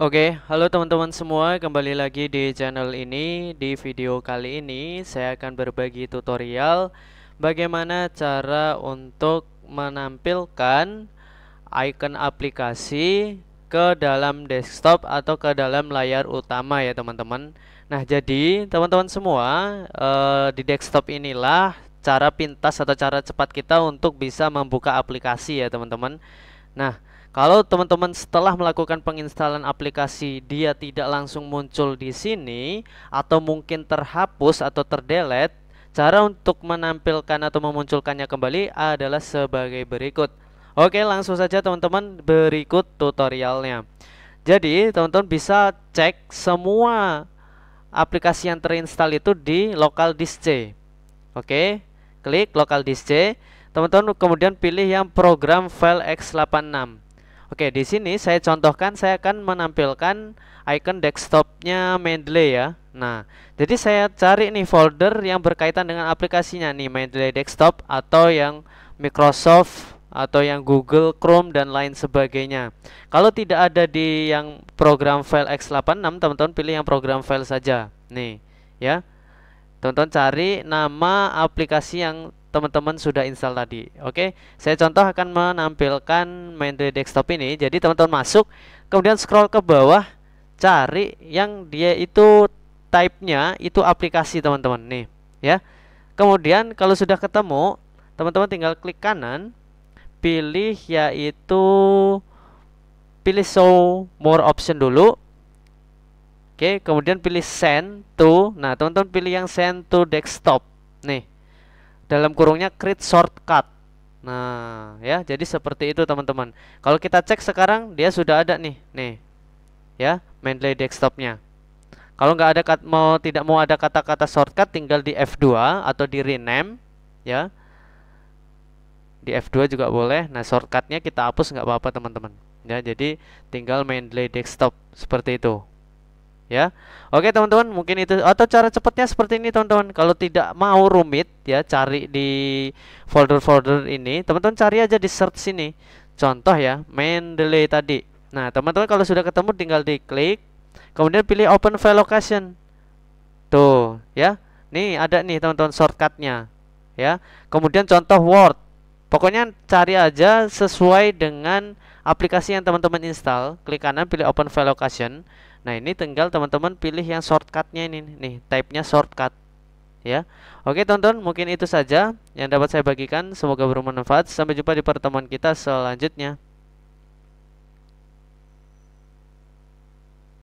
Oke, okay, halo teman-teman semua, kembali lagi di channel ini. Di video kali ini, saya akan berbagi tutorial bagaimana cara untuk menampilkan icon aplikasi ke dalam desktop atau ke dalam layar utama ya teman-teman. Nah, jadi teman-teman semua, e, di desktop inilah cara pintas atau cara cepat kita untuk bisa membuka aplikasi ya teman-teman. Nah, kalau teman-teman setelah melakukan penginstalan aplikasi dia tidak langsung muncul di sini atau mungkin terhapus atau terdelete, cara untuk menampilkan atau memunculkannya kembali adalah sebagai berikut. Oke, langsung saja teman-teman berikut tutorialnya. Jadi, teman-teman bisa cek semua aplikasi yang terinstall itu di local disk C. Oke, klik local disk C. Teman-teman kemudian pilih yang program file x86. Oke, di sini saya contohkan saya akan menampilkan icon desktopnya Mendeley ya. Nah, jadi saya cari nih folder yang berkaitan dengan aplikasinya nih Mendeley Desktop atau yang Microsoft atau yang Google Chrome dan lain sebagainya. Kalau tidak ada di yang program file x86, teman-teman pilih yang program file saja. Nih, ya. Teman-teman cari nama aplikasi yang teman-teman sudah install tadi. Oke, saya contoh akan menampilkan main di desktop ini. Jadi teman-teman masuk, kemudian scroll ke bawah, cari yang dia itu type-nya itu aplikasi teman-teman nih, ya. Kemudian kalau sudah ketemu, teman-teman tinggal klik kanan, pilih yaitu pilih show more option dulu. Oke, kemudian pilih send to. Nah, teman-teman pilih yang send to desktop nih dalam kurungnya create shortcut. Nah, ya, jadi seperti itu teman-teman. Kalau kita cek sekarang dia sudah ada nih, nih. Ya, mainly desktopnya. Kalau nggak ada kat, mau tidak mau ada kata-kata shortcut tinggal di F2 atau di rename ya. Di F2 juga boleh. Nah, shortcutnya kita hapus nggak apa-apa teman-teman. Ya, jadi tinggal mainly desktop seperti itu ya. Oke teman-teman, mungkin itu atau cara cepatnya seperti ini teman-teman. Kalau tidak mau rumit ya cari di folder-folder ini, teman-teman cari aja di search sini. Contoh ya, main delay tadi. Nah, teman-teman kalau sudah ketemu tinggal diklik, kemudian pilih open file location. Tuh, ya. Nih ada nih teman-teman shortcutnya ya. Kemudian contoh Word. Pokoknya cari aja sesuai dengan aplikasi yang teman-teman install. Klik kanan pilih open file location Nah ini tinggal teman-teman pilih yang shortcutnya ini nih type-nya shortcut ya. Oke tonton mungkin itu saja yang dapat saya bagikan semoga bermanfaat sampai jumpa di pertemuan kita selanjutnya.